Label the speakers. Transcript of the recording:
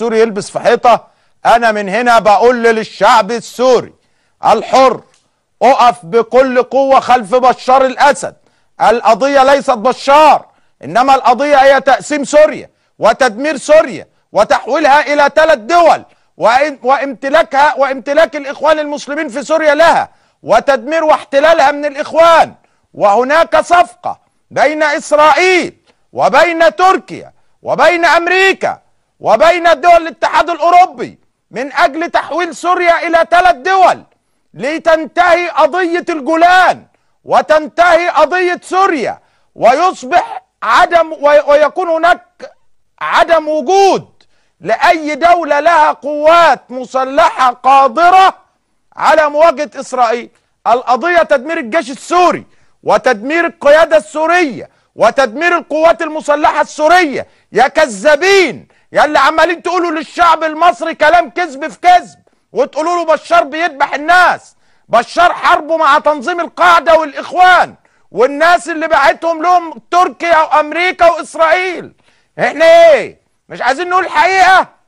Speaker 1: السوري يلبس في حيطه انا من هنا بقول للشعب السوري الحر اقف بكل قوه خلف بشار الاسد القضيه ليست بشار انما القضيه هي تقسيم سوريا وتدمير سوريا وتحويلها الى ثلاث دول وامتلاكها وامتلاك الاخوان المسلمين في سوريا لها وتدمير واحتلالها من الاخوان وهناك صفقه بين اسرائيل وبين تركيا وبين امريكا وبين دول الاتحاد الأوروبي من أجل تحويل سوريا إلى ثلاث دول لتنتهي قضية الجولان وتنتهي قضية سوريا ويصبح عدم ويكون هناك عدم وجود لأي دولة لها قوات مسلحة قادرة على مواجهة إسرائيل القضية تدمير الجيش السوري وتدمير القيادة السورية وتدمير القوات المسلحة السورية يا كذابين يا اللي عمالين تقولوا للشعب المصري كلام كذب في كذب وتقولوا له بشار بيذبح الناس بشار حربه مع تنظيم القاعده والاخوان والناس اللي باعتهم لهم تركيا وامريكا واسرائيل احنا ايه مش عايزين نقول الحقيقه